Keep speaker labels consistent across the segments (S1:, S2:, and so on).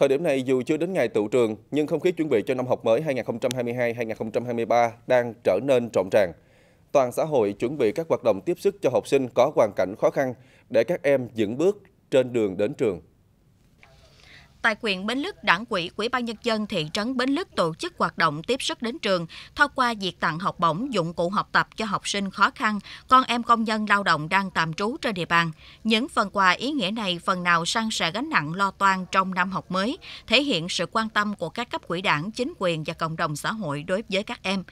S1: Thời điểm này dù chưa đến ngày tựu trường, nhưng không khí chuẩn bị cho năm học mới 2022-2023 đang trở nên rộn ràng. Toàn xã hội chuẩn bị các hoạt động tiếp sức cho học sinh có hoàn cảnh khó khăn để các em vững bước trên đường đến trường.
S2: Tại quyện Bến Lức, Đảng ủy quỹ ban nhân dân thị trấn Bến Lức tổ chức hoạt động tiếp sức đến trường thông qua việc tặng học bổng dụng cụ học tập cho học sinh khó khăn, con em công nhân lao động đang tạm trú trên địa bàn. Những phần quà ý nghĩa này phần nào san sẻ gánh nặng lo toan trong năm học mới, thể hiện sự quan tâm của các cấp quỹ đảng, chính quyền và cộng đồng xã hội đối với các em.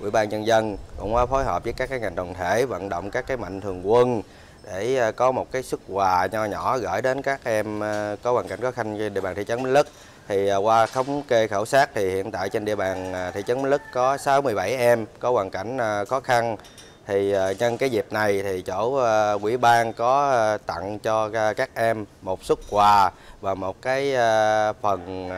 S3: Ủy ban nhân dân cũng phối hợp với các cái ngành đoàn thể vận động các cái mạnh thường quân để ờ, có một cái xuất quà nho nhỏ gửi đến các em ờ, có hoàn cảnh khó khăn trên địa bàn thị trấn Bến Lức. Thì ờ, qua thống kê khảo sát thì hiện tại trên địa bàn thị trấn Bến Lức có 67 em có hoàn cảnh khó khăn. Thì nhân cái dịp này thì chỗ quỹ ban có tặng cho các em một xuất quà và một cái phần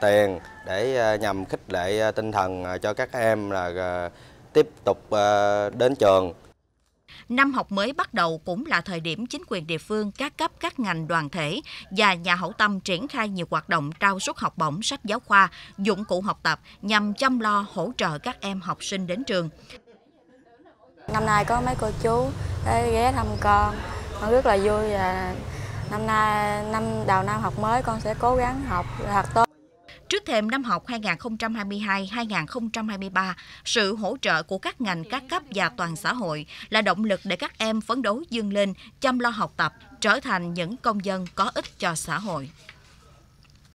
S3: tiền để nhằm khích lệ tinh thần cho các em là tiếp tục đến trường
S2: Năm học mới bắt đầu cũng là thời điểm chính quyền địa phương, các cấp, các ngành đoàn thể và nhà hậu tâm triển khai nhiều hoạt động trao suất học bổng, sách giáo khoa, dụng cụ học tập nhằm chăm lo hỗ trợ các em học sinh đến trường. Năm nay có mấy cô chú ghé thăm con, con rất là vui và năm nay năm đầu năm học mới con sẽ cố gắng học thật tốt. Trước thềm năm học 2022-2023, sự hỗ trợ của các ngành, các cấp và toàn xã hội là động lực để các em phấn đấu dương lên, chăm lo học tập, trở thành những công dân có ích cho xã hội.